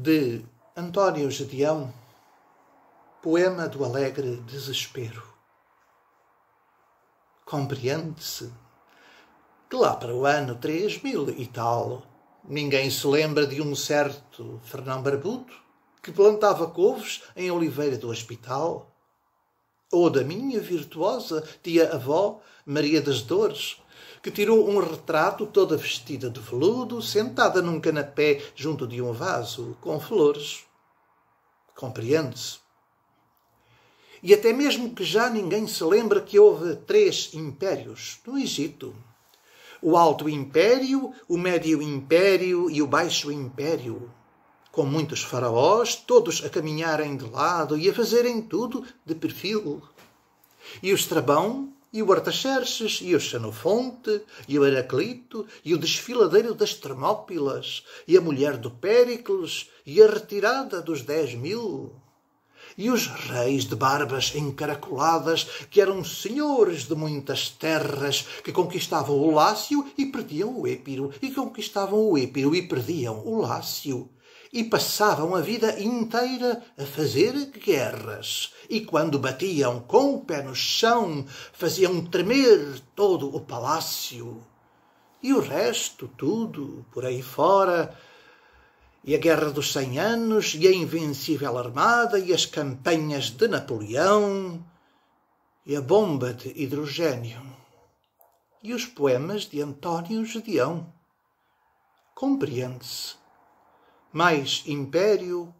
de António Gedeão, poema do alegre desespero. Compreende-se que lá para o ano três mil e tal, ninguém se lembra de um certo Fernão Barbuto que plantava couves em Oliveira do Hospital, ou da minha virtuosa tia-avó Maria das Dores, que tirou um retrato toda vestida de veludo, sentada num canapé junto de um vaso com flores. Compreende-se. E até mesmo que já ninguém se lembra que houve três impérios no Egito: o Alto Império, o Médio Império e o Baixo Império, com muitos faraós, todos a caminharem de lado e a fazerem tudo de perfil. E o Estrabão, e o Artaxerxes, e o Xenofonte, e o Heraclito, e o desfiladeiro das Termópilas, e a mulher do Péricles, e a retirada dos dez mil. E os reis de barbas encaracoladas, que eram senhores de muitas terras, que conquistavam o Lácio e perdiam o Épiro, e conquistavam o Épiro e perdiam o Lácio e passavam a vida inteira a fazer guerras. E quando batiam com o pé no chão, faziam tremer todo o palácio. E o resto, tudo, por aí fora, e a Guerra dos Cem Anos, e a Invencível Armada, e as campanhas de Napoleão, e a bomba de hidrogênio, e os poemas de António Gedeão. Compreende-se mais império,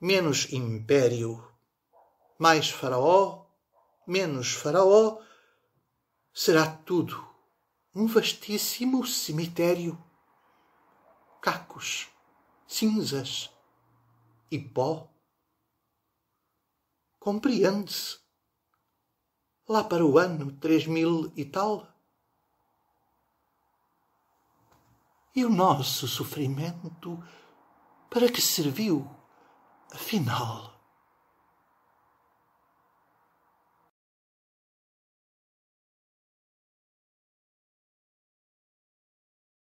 menos império, mais faraó, menos faraó, será tudo um vastíssimo cemitério. Cacos, cinzas e pó. Compreende-se. Lá para o ano três mil e tal. E o nosso sofrimento para que serviu? Afinal,